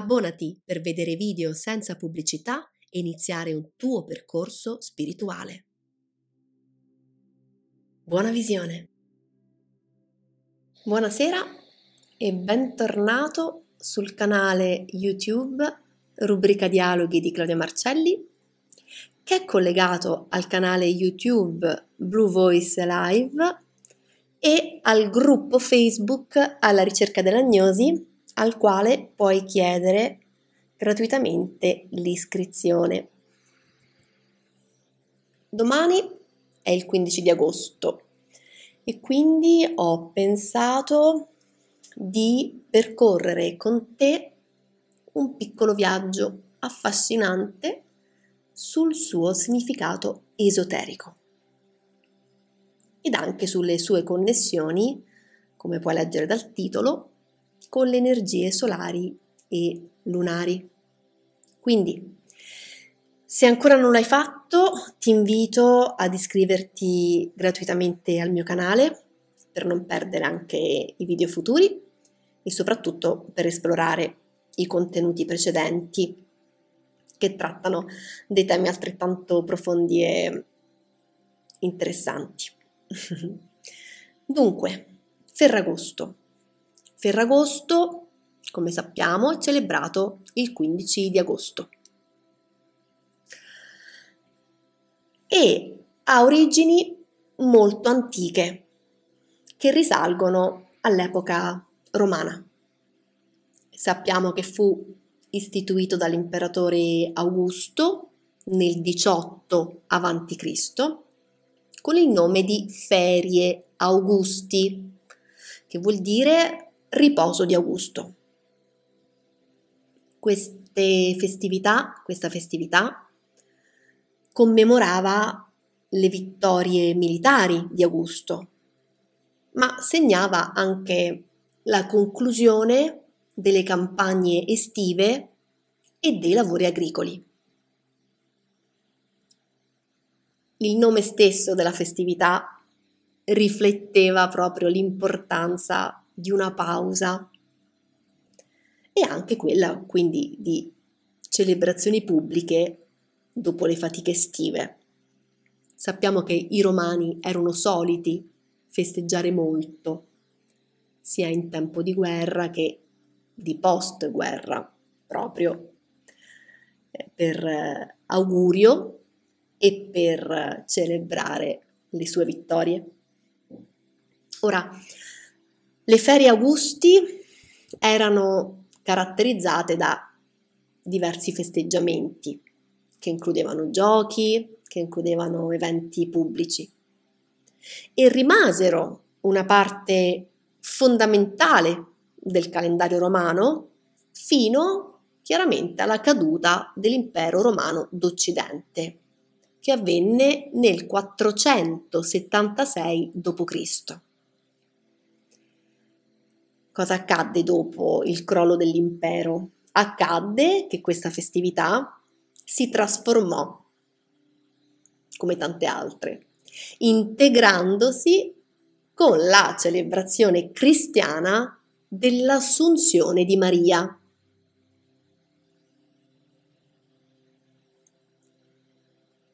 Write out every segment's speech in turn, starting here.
Abbonati per vedere video senza pubblicità e iniziare un tuo percorso spirituale. Buona visione! Buonasera e bentornato sul canale YouTube rubrica dialoghi di Claudia Marcelli che è collegato al canale YouTube Blue Voice Live e al gruppo Facebook alla ricerca dell'agnosi al quale puoi chiedere gratuitamente l'iscrizione. Domani è il 15 di agosto e quindi ho pensato di percorrere con te un piccolo viaggio affascinante sul suo significato esoterico ed anche sulle sue connessioni, come puoi leggere dal titolo, con le energie solari e lunari. Quindi, se ancora non l'hai fatto, ti invito ad iscriverti gratuitamente al mio canale per non perdere anche i video futuri e soprattutto per esplorare i contenuti precedenti che trattano dei temi altrettanto profondi e interessanti. Dunque, Ferragosto Ferragosto, come sappiamo, è celebrato il 15 di agosto e ha origini molto antiche che risalgono all'epoca romana. Sappiamo che fu istituito dall'imperatore Augusto nel 18 a.C. con il nome di Ferie Augusti, che vuol dire riposo di Augusto. Queste festività, questa festività commemorava le vittorie militari di Augusto, ma segnava anche la conclusione delle campagne estive e dei lavori agricoli. Il nome stesso della festività rifletteva proprio l'importanza di una pausa e anche quella quindi di celebrazioni pubbliche dopo le fatiche estive. Sappiamo che i romani erano soliti festeggiare molto, sia in tempo di guerra che di post-guerra, proprio eh, per eh, augurio e per eh, celebrare le sue vittorie. Ora, le ferie Augusti erano caratterizzate da diversi festeggiamenti che includevano giochi, che includevano eventi pubblici e rimasero una parte fondamentale del calendario romano fino chiaramente alla caduta dell'impero romano d'Occidente, che avvenne nel 476 d.C. Cosa accadde dopo il crollo dell'impero? Accadde che questa festività si trasformò, come tante altre, integrandosi con la celebrazione cristiana dell'assunzione di Maria.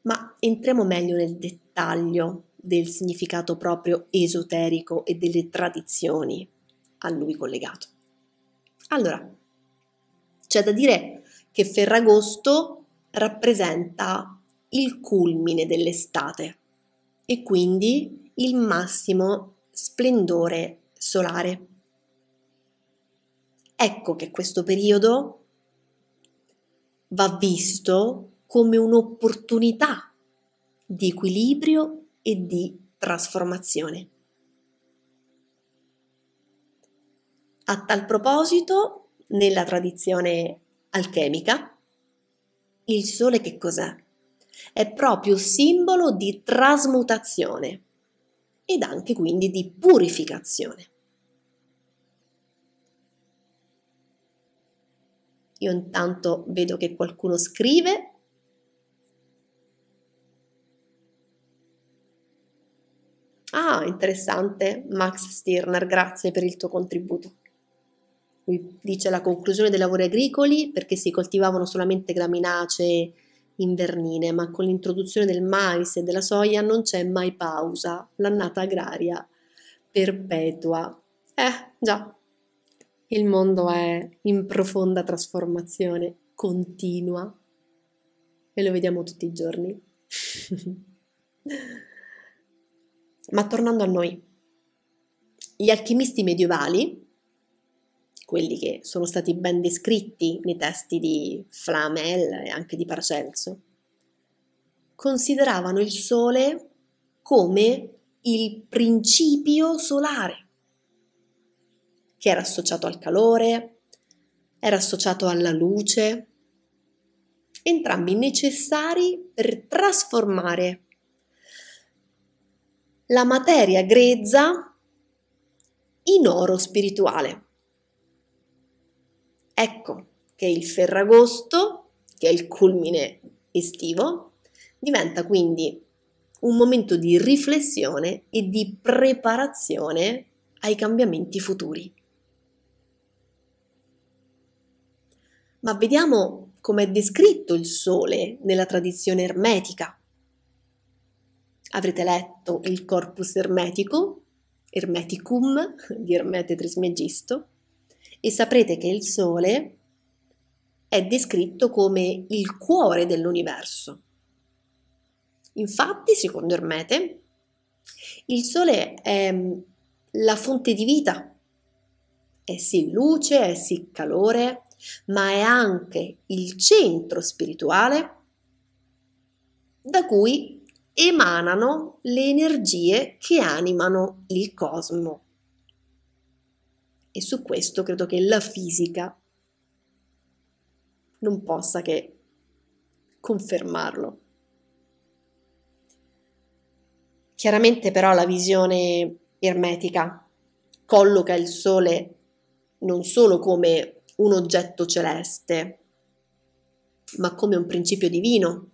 Ma entriamo meglio nel dettaglio del significato proprio esoterico e delle tradizioni a lui collegato. Allora, c'è da dire che Ferragosto rappresenta il culmine dell'estate e quindi il massimo splendore solare. Ecco che questo periodo va visto come un'opportunità di equilibrio e di trasformazione. A tal proposito, nella tradizione alchemica, il sole che cos'è? È proprio simbolo di trasmutazione ed anche quindi di purificazione. Io intanto vedo che qualcuno scrive. Ah, interessante, Max Stirner, grazie per il tuo contributo dice la conclusione dei lavori agricoli perché si coltivavano solamente graminacee invernine, ma con l'introduzione del mais e della soia non c'è mai pausa, l'annata agraria perpetua. Eh, già, il mondo è in profonda trasformazione continua e lo vediamo tutti i giorni. ma tornando a noi, gli alchimisti medievali quelli che sono stati ben descritti nei testi di Flamel e anche di Paracelso, consideravano il Sole come il principio solare, che era associato al calore, era associato alla luce, entrambi necessari per trasformare la materia grezza in oro spirituale. Ecco che il Ferragosto, che è il culmine estivo, diventa quindi un momento di riflessione e di preparazione ai cambiamenti futuri. Ma vediamo come è descritto il Sole nella tradizione ermetica. Avrete letto il Corpus ermetico, Ermeticum di Ermete Trismegisto, e saprete che il Sole è descritto come il cuore dell'universo. Infatti, secondo Ermete, il Sole è mm, la fonte di vita, è sì luce, è sì calore, ma è anche il centro spirituale da cui emanano le energie che animano il cosmo. E su questo credo che la fisica non possa che confermarlo. Chiaramente però la visione ermetica colloca il Sole non solo come un oggetto celeste, ma come un principio divino,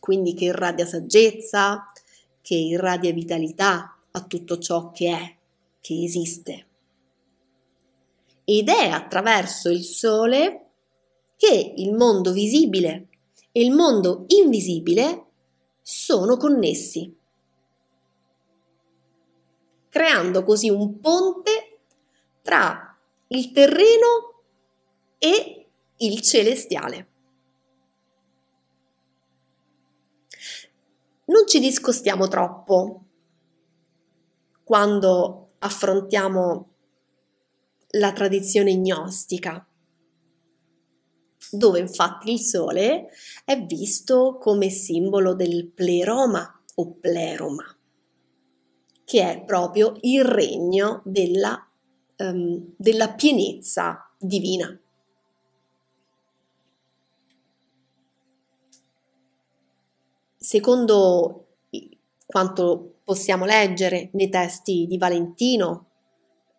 quindi che irradia saggezza, che irradia vitalità a tutto ciò che è, che esiste ed è attraverso il Sole che il mondo visibile e il mondo invisibile sono connessi, creando così un ponte tra il terreno e il celestiale. Non ci discostiamo troppo quando affrontiamo la tradizione gnostica, dove infatti il sole è visto come simbolo del pleroma o pleroma, che è proprio il regno della, um, della pienezza divina. Secondo quanto possiamo leggere nei testi di Valentino,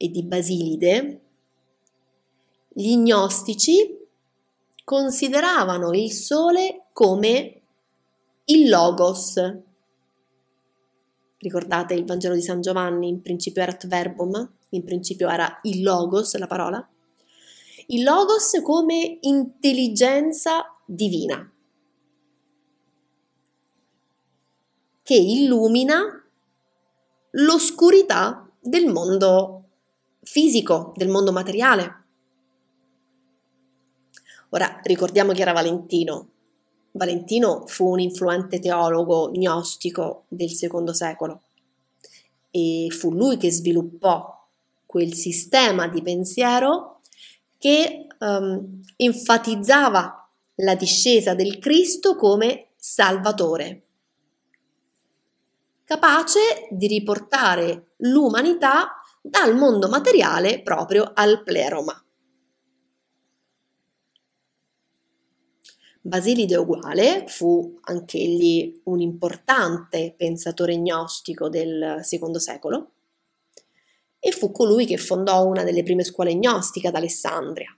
e di Basilide, gli gnostici consideravano il Sole come il Logos. Ricordate il Vangelo di San Giovanni, in principio erat verbum, in principio era il Logos la parola. Il Logos come intelligenza divina, che illumina l'oscurità del mondo fisico, del mondo materiale. Ora ricordiamo chi era Valentino. Valentino fu un influente teologo gnostico del secondo secolo e fu lui che sviluppò quel sistema di pensiero che um, enfatizzava la discesa del Cristo come Salvatore, capace di riportare l'umanità dal mondo materiale proprio al pleroma. Basilide Uguale fu anch'egli un importante pensatore gnostico del secondo secolo e fu colui che fondò una delle prime scuole gnostiche ad Alessandria,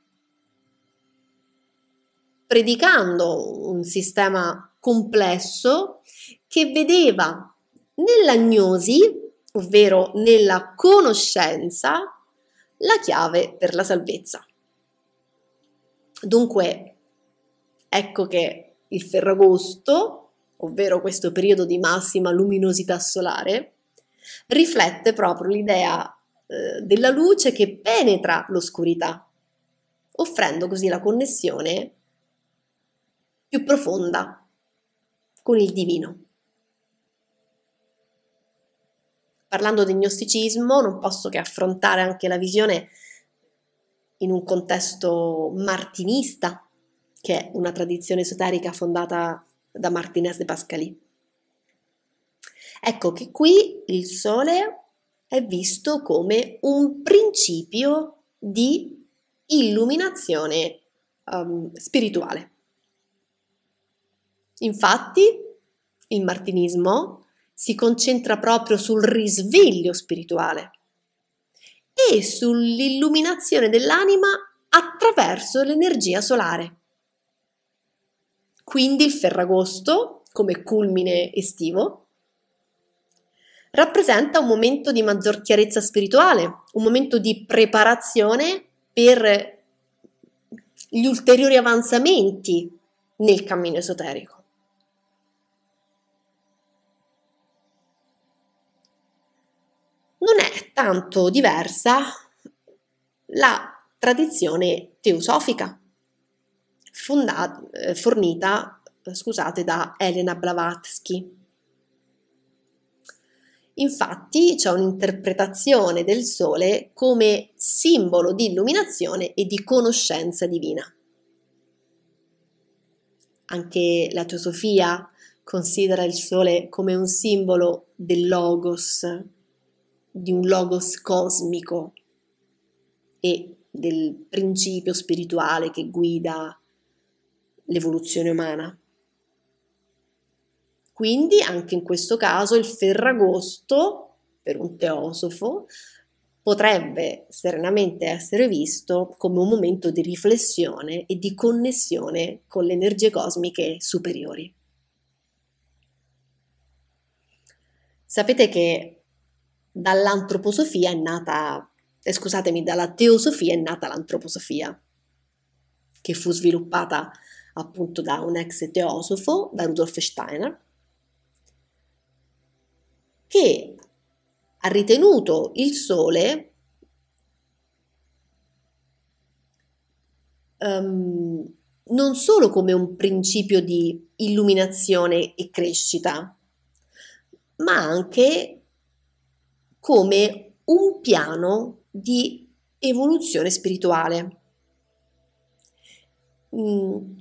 predicando un sistema complesso che vedeva nella gnosi ovvero nella conoscenza, la chiave per la salvezza. Dunque, ecco che il Ferragosto, ovvero questo periodo di massima luminosità solare, riflette proprio l'idea eh, della luce che penetra l'oscurità, offrendo così la connessione più profonda con il divino. Parlando di gnosticismo non posso che affrontare anche la visione in un contesto martinista, che è una tradizione esoterica fondata da Martinez de Pascalì. Ecco che qui il Sole è visto come un principio di illuminazione um, spirituale. Infatti, il martinismo si concentra proprio sul risveglio spirituale e sull'illuminazione dell'anima attraverso l'energia solare. Quindi il Ferragosto, come culmine estivo, rappresenta un momento di maggior chiarezza spirituale, un momento di preparazione per gli ulteriori avanzamenti nel cammino esoterico. tanto diversa la tradizione teosofica fondata, eh, fornita scusate, da Elena Blavatsky. Infatti c'è un'interpretazione del Sole come simbolo di illuminazione e di conoscenza divina. Anche la teosofia considera il Sole come un simbolo del Logos, di un logos cosmico e del principio spirituale che guida l'evoluzione umana. Quindi anche in questo caso il Ferragosto, per un teosofo, potrebbe serenamente essere visto come un momento di riflessione e di connessione con le energie cosmiche superiori. Sapete che dall'antroposofia è nata, eh, scusatemi, dalla teosofia è nata l'antroposofia, che fu sviluppata appunto da un ex teosofo, da Rudolf Steiner, che ha ritenuto il Sole um, non solo come un principio di illuminazione e crescita, ma anche come un piano di evoluzione spirituale. Mm,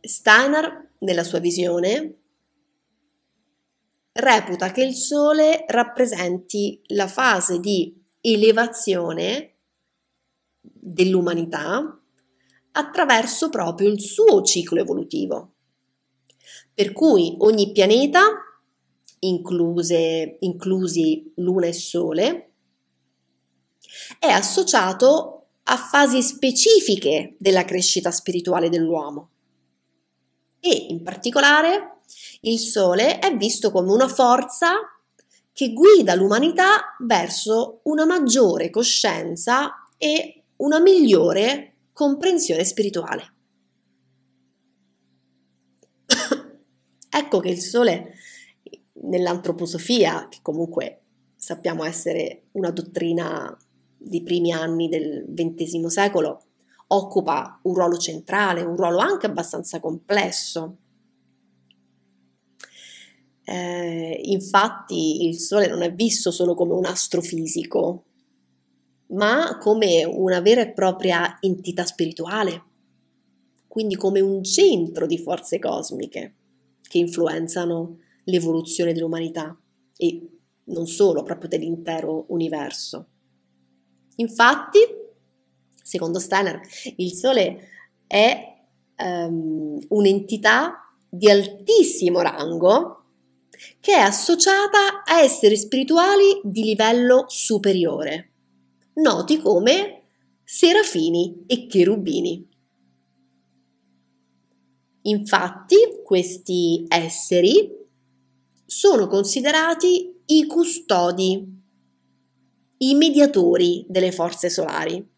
Steiner, nella sua visione, reputa che il Sole rappresenti la fase di elevazione dell'umanità attraverso proprio il suo ciclo evolutivo. Per cui ogni pianeta incluse, inclusi luna e sole, è associato a fasi specifiche della crescita spirituale dell'uomo. E in particolare il Sole è visto come una forza che guida l'umanità verso una maggiore coscienza e una migliore comprensione spirituale. ecco che il Sole è nell'antroposofia, che comunque sappiamo essere una dottrina dei primi anni del XX secolo, occupa un ruolo centrale, un ruolo anche abbastanza complesso. Eh, infatti il Sole non è visto solo come un astrofisico, ma come una vera e propria entità spirituale, quindi come un centro di forze cosmiche che influenzano l'evoluzione dell'umanità e non solo, proprio dell'intero universo. Infatti, secondo Steiner, il Sole è um, un'entità di altissimo rango che è associata a esseri spirituali di livello superiore, noti come serafini e cherubini. Infatti, questi esseri sono considerati i custodi, i mediatori delle forze solari.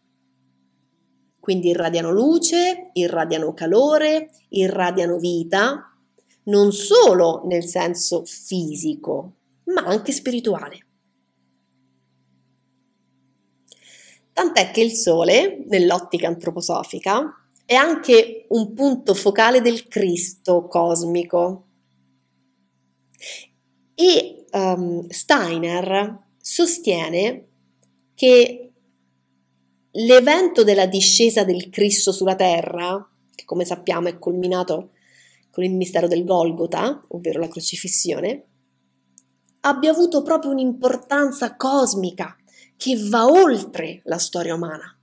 Quindi irradiano luce, irradiano calore, irradiano vita, non solo nel senso fisico, ma anche spirituale. Tant'è che il Sole, nell'ottica antroposofica, è anche un punto focale del Cristo cosmico, e um, Steiner sostiene che l'evento della discesa del Cristo sulla terra, che come sappiamo è culminato con il mistero del Golgota, ovvero la crocifissione, abbia avuto proprio un'importanza cosmica che va oltre la storia umana.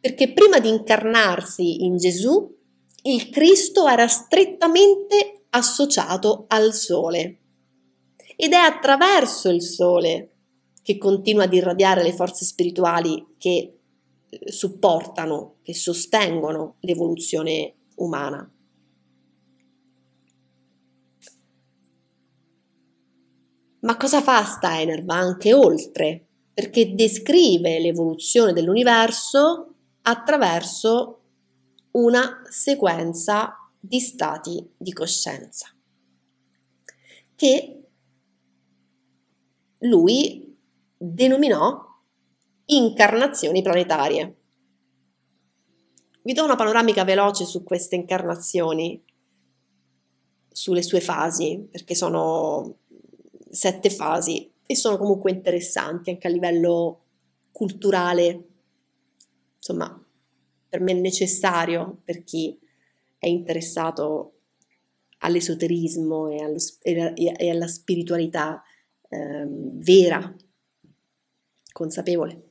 Perché prima di incarnarsi in Gesù, il Cristo era strettamente associato al Sole ed è attraverso il Sole che continua ad irradiare le forze spirituali che eh, supportano, che sostengono l'evoluzione umana. Ma cosa fa Steiner? Va anche oltre, perché descrive l'evoluzione dell'universo attraverso una sequenza di stati di coscienza che lui denominò incarnazioni planetarie. Vi do una panoramica veloce su queste incarnazioni, sulle sue fasi, perché sono sette fasi e sono comunque interessanti anche a livello culturale. Insomma, per me necessario per chi è interessato all'esoterismo e, allo, e, alla spiritualità eh, vera, consapevole.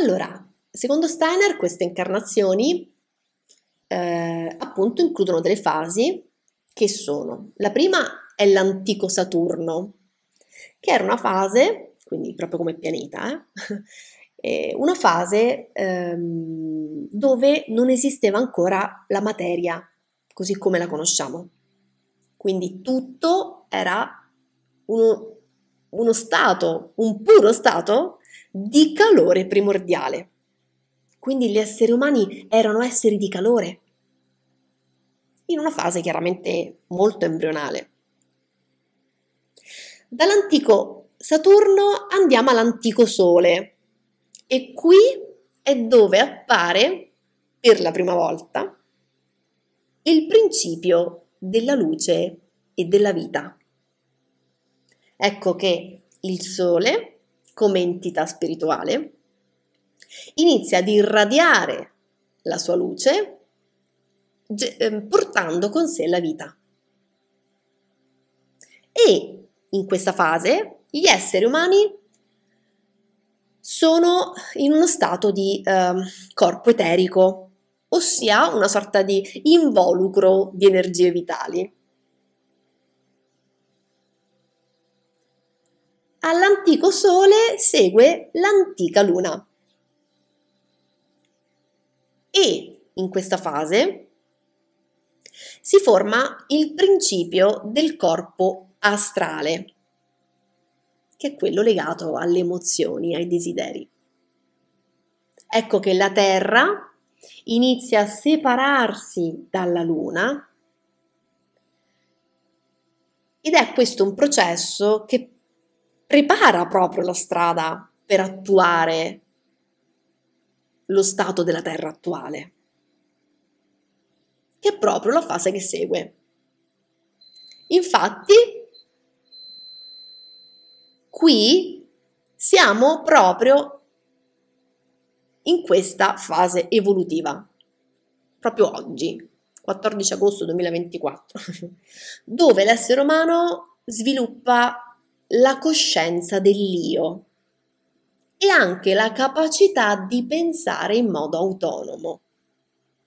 Allora, secondo Steiner queste incarnazioni eh, appunto includono delle fasi che sono, la prima è l'antico Saturno, che era una fase, quindi proprio come pianeta, eh, eh, una fase ehm, dove non esisteva ancora la materia così come la conosciamo. Quindi tutto era uno, uno stato, un puro stato di calore primordiale. Quindi gli esseri umani erano esseri di calore, in una fase chiaramente molto embrionale. Dall'antico Saturno andiamo all'antico Sole, e qui è dove appare per la prima volta il principio della luce e della vita. Ecco che il Sole, come entità spirituale, inizia ad irradiare la sua luce ehm, portando con sé la vita. E in questa fase gli esseri umani sono in uno stato di eh, corpo eterico, ossia una sorta di involucro di energie vitali. All'antico Sole segue l'antica Luna. E in questa fase si forma il principio del corpo astrale, che è quello legato alle emozioni, ai desideri. Ecco che la Terra inizia a separarsi dalla Luna ed è questo un processo che prepara proprio la strada per attuare lo stato della Terra attuale, che è proprio la fase che segue. Infatti, Qui siamo proprio in questa fase evolutiva, proprio oggi, 14 agosto 2024, dove l'essere umano sviluppa la coscienza dell'io e anche la capacità di pensare in modo autonomo.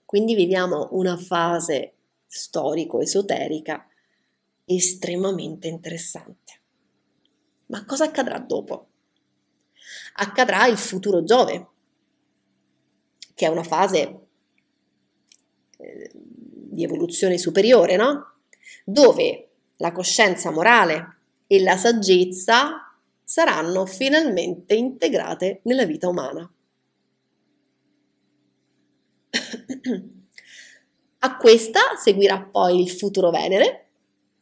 Quindi viviamo una fase storico-esoterica estremamente interessante. Ma cosa accadrà dopo? Accadrà il futuro Giove, che è una fase eh, di evoluzione superiore, no? Dove la coscienza morale e la saggezza saranno finalmente integrate nella vita umana. A questa seguirà poi il futuro Venere,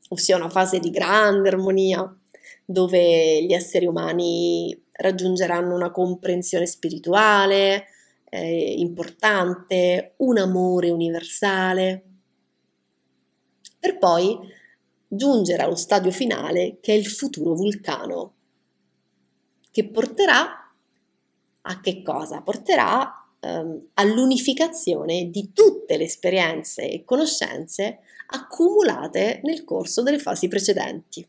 ossia una fase di grande armonia dove gli esseri umani raggiungeranno una comprensione spirituale eh, importante, un amore universale, per poi giungere allo stadio finale che è il futuro vulcano, che porterà a che cosa? Porterà ehm, all'unificazione di tutte le esperienze e conoscenze accumulate nel corso delle fasi precedenti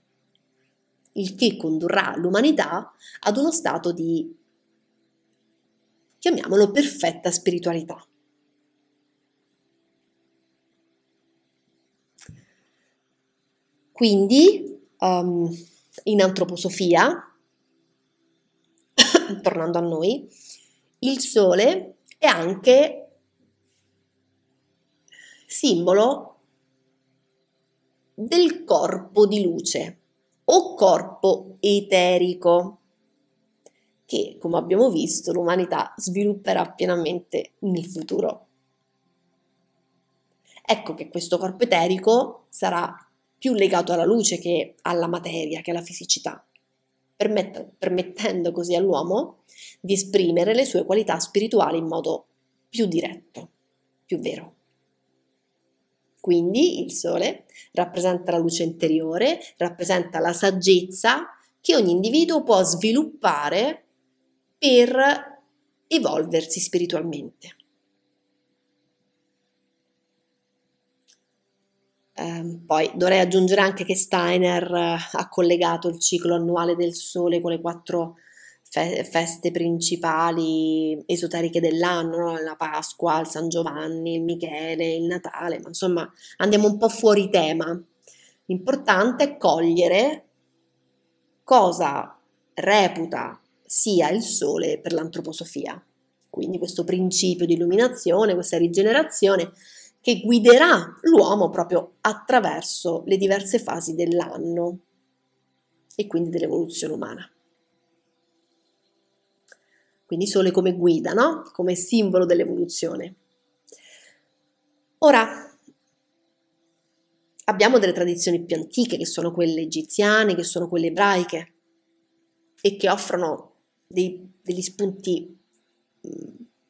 il che condurrà l'umanità ad uno stato di, chiamiamolo, perfetta spiritualità. Quindi, um, in antroposofia, tornando a noi, il sole è anche simbolo del corpo di luce, o corpo eterico, che come abbiamo visto l'umanità svilupperà pienamente nel futuro. Ecco che questo corpo eterico sarà più legato alla luce che alla materia, che alla fisicità, permettendo così all'uomo di esprimere le sue qualità spirituali in modo più diretto, più vero. Quindi il sole rappresenta la luce interiore, rappresenta la saggezza che ogni individuo può sviluppare per evolversi spiritualmente. Um, poi dovrei aggiungere anche che Steiner uh, ha collegato il ciclo annuale del Sole con le quattro feste principali esoteriche dell'anno, no? la Pasqua, il San Giovanni, il Michele, il Natale, ma insomma andiamo un po' fuori tema. L'importante è cogliere cosa reputa sia il sole per l'antroposofia. Quindi questo principio di illuminazione, questa rigenerazione che guiderà l'uomo proprio attraverso le diverse fasi dell'anno e quindi dell'evoluzione umana quindi Sole come guida, no? come simbolo dell'evoluzione. Ora, abbiamo delle tradizioni più antiche, che sono quelle egiziane, che sono quelle ebraiche, e che offrono dei, degli spunti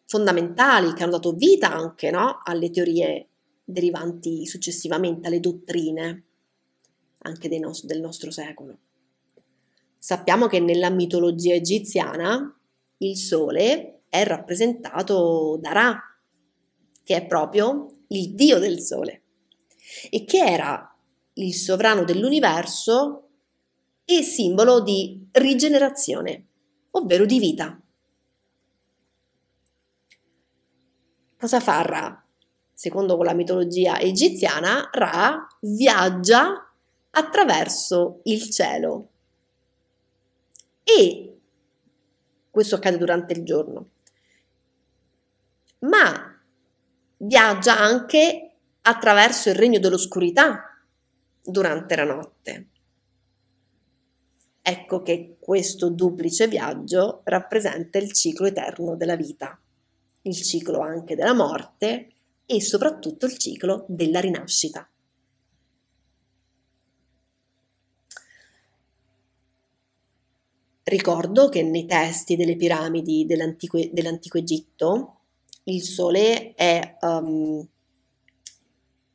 fondamentali che hanno dato vita anche no? alle teorie derivanti successivamente, alle dottrine anche no- del nostro secolo. Sappiamo che nella mitologia egiziana il sole è rappresentato da Ra, che è proprio il dio del sole e che era il sovrano dell'universo e simbolo di rigenerazione, ovvero di vita. Cosa fa Ra? Secondo la mitologia egiziana, Ra viaggia attraverso il cielo e questo accade durante il giorno. Ma viaggia anche attraverso il regno dell'oscurità durante la notte. Ecco che questo duplice viaggio rappresenta il ciclo eterno della vita, il ciclo anche della morte e soprattutto il ciclo della rinascita. Ricordo che nei testi delle piramidi dell'antico, dell'antico Egitto il Sole è um,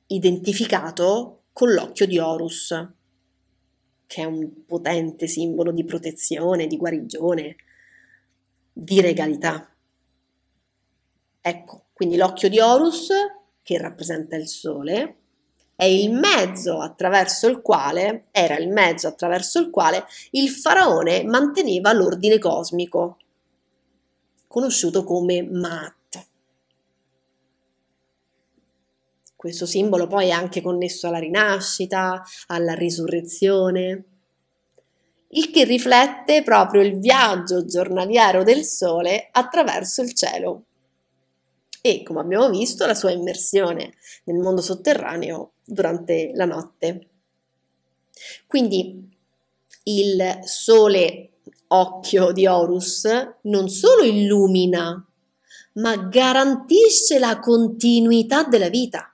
identificato con l'occhio di Horus, che è un potente simbolo di protezione, di guarigione, di regalità. Ecco, quindi l'occhio di Horus, che rappresenta il Sole, è il mezzo attraverso il quale era il mezzo attraverso il quale il faraone manteneva l'ordine cosmico, conosciuto come Mat. Questo simbolo poi è anche connesso alla rinascita, alla risurrezione, il che riflette proprio il viaggio giornaliero del Sole attraverso il cielo e, come abbiamo visto, la sua immersione nel mondo sotterraneo durante la notte. Quindi il sole occhio di Horus non solo illumina, ma garantisce la continuità della vita,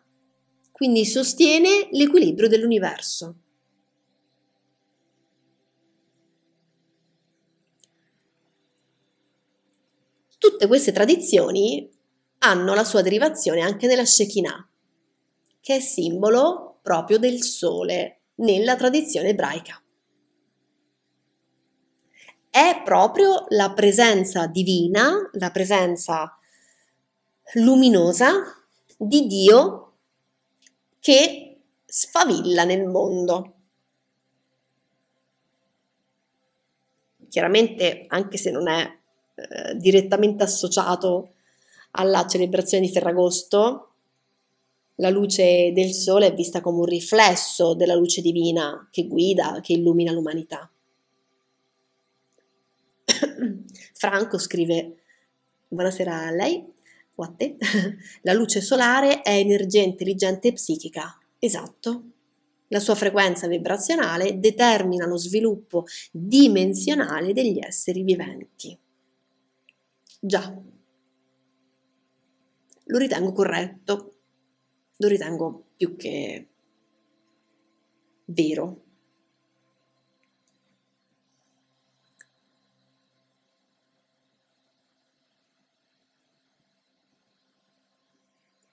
quindi sostiene l'equilibrio dell'universo. Tutte queste tradizioni hanno la sua derivazione anche nella Shekinah, che è simbolo proprio del sole nella tradizione ebraica. È proprio la presenza divina, la presenza luminosa di Dio che sfavilla nel mondo. Chiaramente, anche se non è eh, direttamente associato alla celebrazione di Ferragosto, la luce del sole è vista come un riflesso della luce divina che guida, che illumina l'umanità. Franco scrive, buonasera a lei o a te, la luce solare è energia intelligente e psichica. Esatto. La sua frequenza vibrazionale determina lo sviluppo dimensionale degli esseri viventi. Già, lo ritengo corretto, lo ritengo più che vero.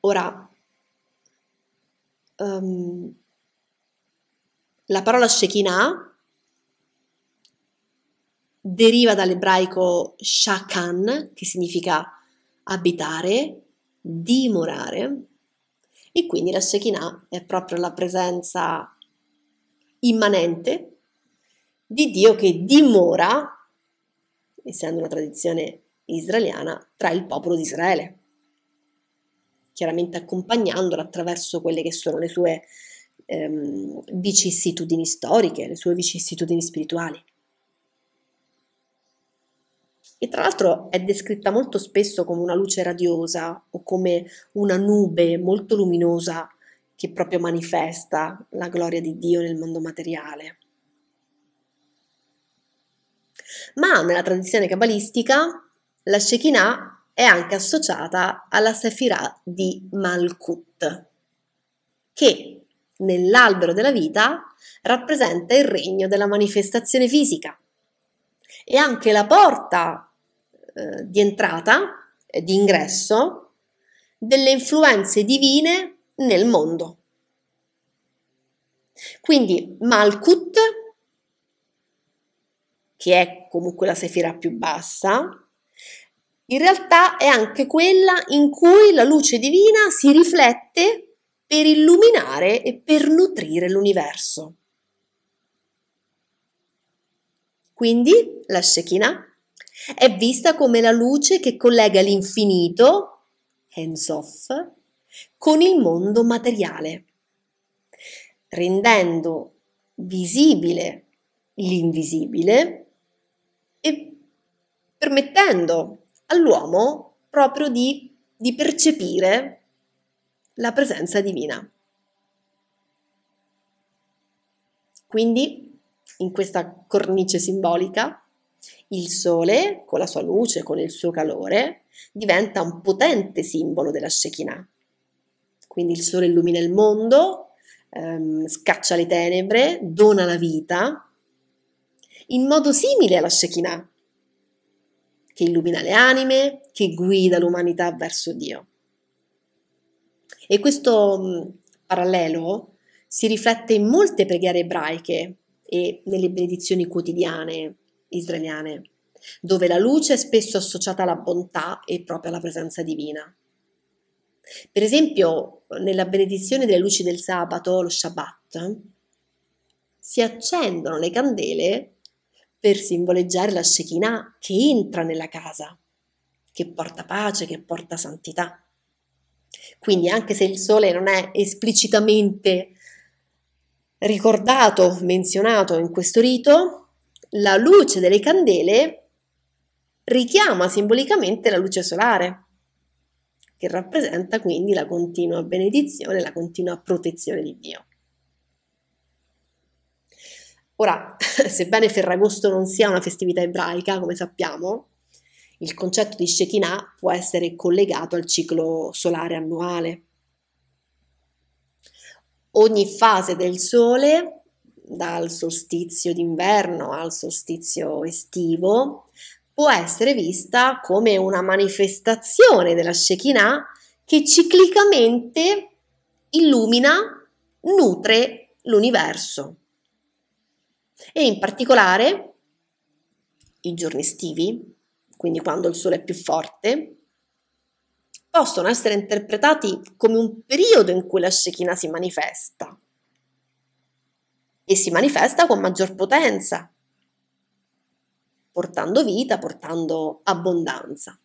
Ora, um, la parola Shekinah deriva dall'ebraico shakan, che significa abitare, dimorare e quindi la Shekinah è proprio la presenza immanente di Dio che dimora, essendo una tradizione israeliana, tra il popolo di Israele, chiaramente accompagnandolo attraverso quelle che sono le sue ehm, vicissitudini storiche, le sue vicissitudini spirituali. E tra l'altro è descritta molto spesso come una luce radiosa o come una nube molto luminosa che proprio manifesta la gloria di Dio nel mondo materiale. Ma nella tradizione cabalistica la Shekinah è anche associata alla Sefirah di Malkut, che nell'albero della vita rappresenta il regno della manifestazione fisica e anche la porta eh, di entrata, eh, di ingresso, delle influenze divine nel mondo. Quindi Malkut, che è comunque la sefira più bassa, in realtà è anche quella in cui la luce divina si riflette per illuminare e per nutrire l'universo. Quindi la Shekinah è vista come la luce che collega l'infinito, hands off, con il mondo materiale, rendendo visibile l'invisibile e permettendo all'uomo proprio di, di percepire la presenza divina. Quindi, in questa cornice simbolica, il sole, con la sua luce, con il suo calore, diventa un potente simbolo della Shekinah. Quindi il sole illumina il mondo, ehm, scaccia le tenebre, dona la vita, in modo simile alla Shekinah, che illumina le anime, che guida l'umanità verso Dio. E questo mh, mm, parallelo si riflette in molte preghiere ebraiche e nelle benedizioni quotidiane israeliane, dove la luce è spesso associata alla bontà e proprio alla presenza divina. Per esempio, nella benedizione delle luci del sabato, lo Shabbat, si accendono le candele per simboleggiare la Shekinah che entra nella casa, che porta pace, che porta santità. Quindi anche se il sole non è esplicitamente ricordato, menzionato in questo rito, la luce delle candele richiama simbolicamente la luce solare, che rappresenta quindi la continua benedizione, la continua protezione di Dio. Ora, sebbene Ferragosto non sia una festività ebraica, come sappiamo, il concetto di Shekinah può essere collegato al ciclo solare annuale. Ogni fase del Sole dal solstizio d'inverno al solstizio estivo, può essere vista come una manifestazione della Shekinah che ciclicamente illumina, nutre l'universo. E in particolare i giorni estivi, quindi quando il sole è più forte, possono essere interpretati come un periodo in cui la Shekinah si manifesta e si manifesta con maggior potenza, portando vita, portando abbondanza.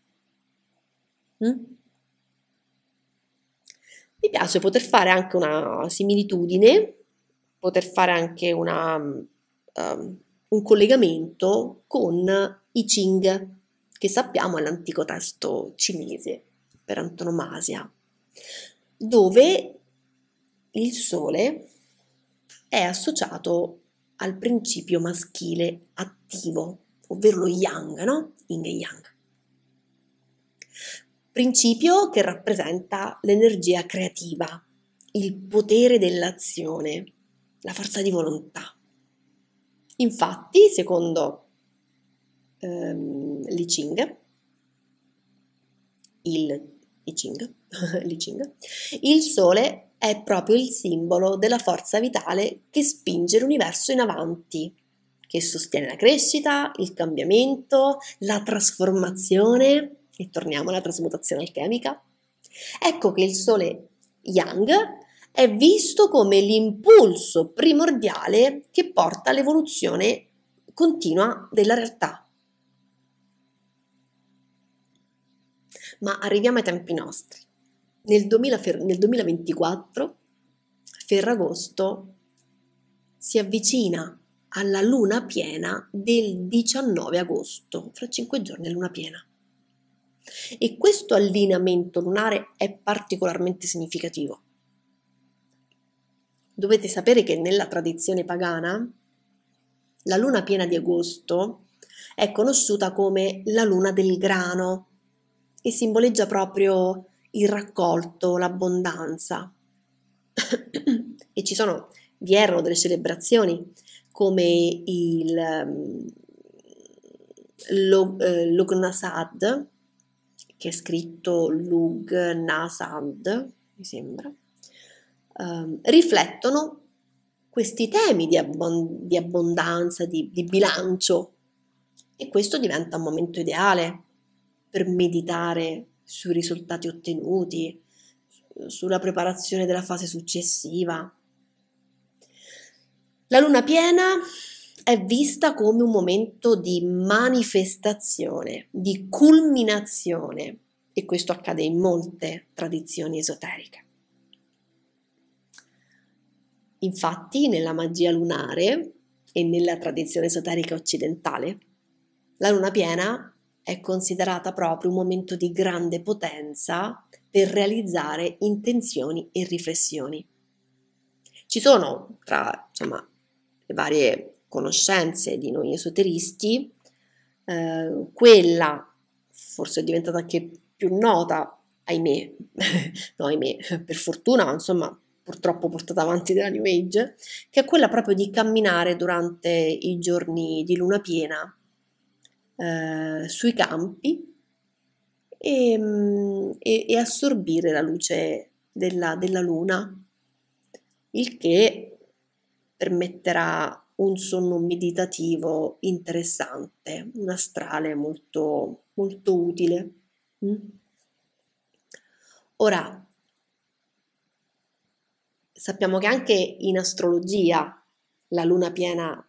Mm? Mi piace poter fare anche una similitudine, poter fare anche una, um, un collegamento con I Ching, che sappiamo è l'antico testo cinese per antonomasia, dove il sole è associato al principio maschile attivo, ovvero lo yang, no? Yin e yang. Principio che rappresenta l'energia creativa, il potere dell'azione, la forza di volontà. Infatti, secondo ehm, Li Ching, il, Ching, Li Ching, il sole è proprio il simbolo della forza vitale che spinge l'universo in avanti, che sostiene la crescita, il cambiamento, la trasformazione, e torniamo alla trasmutazione alchemica. Ecco che il Sole Yang è visto come l'impulso primordiale che porta all'evoluzione continua della realtà. Ma arriviamo ai tempi nostri nel, 2000, nel 2024 Ferragosto si avvicina alla luna piena del 19 agosto, fra cinque giorni è luna piena. E questo allineamento lunare è particolarmente significativo. Dovete sapere che nella tradizione pagana la luna piena di agosto è conosciuta come la luna del grano e simboleggia proprio il raccolto, l'abbondanza. e ci sono, vi erano delle celebrazioni come il um, ehm, Log, eh, Lugnasad, che è scritto Lugnasad, mi sembra, um, riflettono questi temi di, abbon- di abbondanza, di, di bilancio. E questo diventa un momento ideale per meditare sui risultati ottenuti, sulla preparazione della fase successiva. La luna piena è vista come un momento di manifestazione, di culminazione e questo accade in molte tradizioni esoteriche. Infatti nella magia lunare e nella tradizione esoterica occidentale, la luna piena è considerata proprio un momento di grande potenza per realizzare intenzioni e riflessioni. Ci sono tra insomma, le varie conoscenze di noi esoteristi eh, quella, forse è diventata anche più nota, ahimè, no ahimè, per fortuna, insomma, purtroppo portata avanti dalla New Age, che è quella proprio di camminare durante i giorni di luna piena eh, sui campi e, mm, e, e, assorbire la luce della, della luna, il che permetterà un sonno meditativo interessante, un astrale molto, molto utile. Mm? Ora, sappiamo che anche in astrologia la luna piena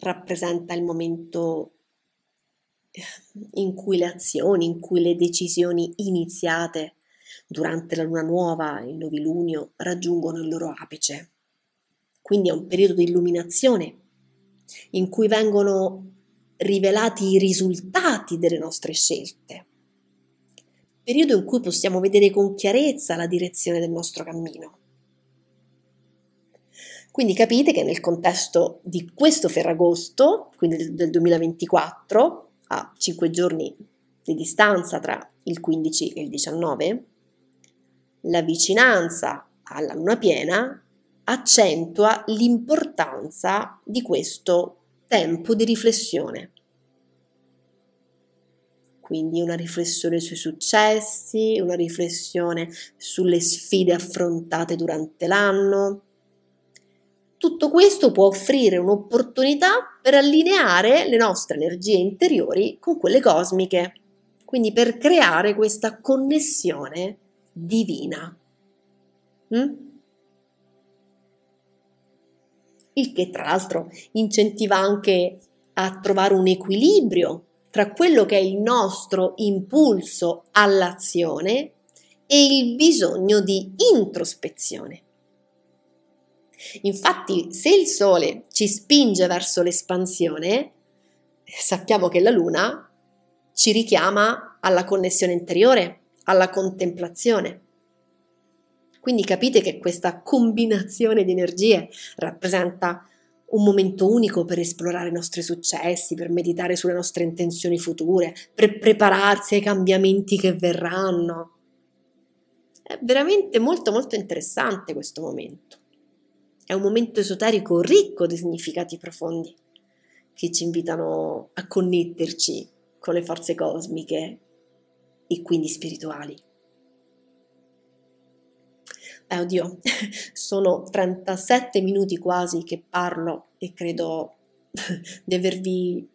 rappresenta il momento in cui le azioni, in cui le decisioni iniziate durante la luna nuova, il novilunio, raggiungono il loro apice. Quindi è un periodo di illuminazione in cui vengono rivelati i risultati delle nostre scelte. Periodo in cui possiamo vedere con chiarezza la direzione del nostro cammino. Quindi capite che nel contesto di questo Ferragosto, quindi del 2024, a 5 giorni di distanza tra il 15 e il 19, la vicinanza alla luna piena accentua l'importanza di questo tempo di riflessione. Quindi una riflessione sui successi, una riflessione sulle sfide affrontate durante l'anno, tutto questo può offrire un'opportunità per allineare le nostre energie interiori con quelle cosmiche, quindi per creare questa connessione divina. Mm? Il che tra l'altro incentiva anche a trovare un equilibrio tra quello che è il nostro impulso all'azione e il bisogno di introspezione. Infatti, se il Sole ci spinge verso l'espansione, sappiamo che la Luna ci richiama alla connessione interiore, alla contemplazione. Quindi capite che questa combinazione di energie rappresenta un momento unico per esplorare i nostri successi, per meditare sulle nostre intenzioni future, per prepararsi ai cambiamenti che verranno. È veramente molto molto interessante questo momento. È un momento esoterico ricco di significati profondi che ci invitano a connetterci con le forze cosmiche e quindi spirituali. Eh, oddio, sono 37 minuti quasi che parlo e credo di avervi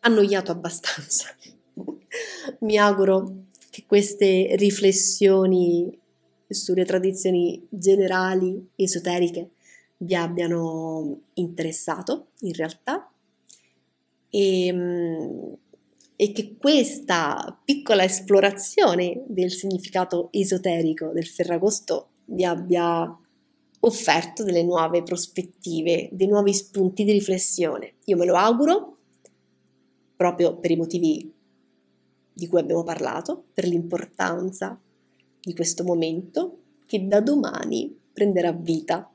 annoiato abbastanza. Mi auguro che queste riflessioni sulle tradizioni generali esoteriche vi abbiano interessato in realtà e, ehm, e che questa piccola esplorazione del significato esoterico del Ferragosto vi abbia offerto delle nuove prospettive, dei nuovi spunti di riflessione. Io me lo auguro, proprio per i motivi di cui abbiamo parlato, per l'importanza di questo momento che da domani prenderà vita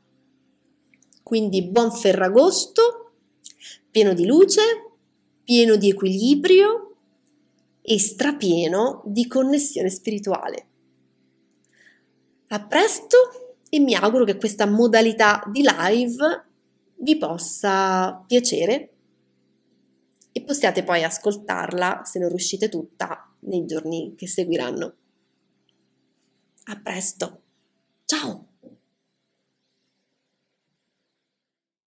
quindi buon Ferragosto, pieno di luce, pieno di equilibrio e strapieno di connessione spirituale. A presto e mi auguro che questa modalità di live vi possa piacere e possiate poi ascoltarla se non riuscite tutta nei giorni che seguiranno. A presto, ciao!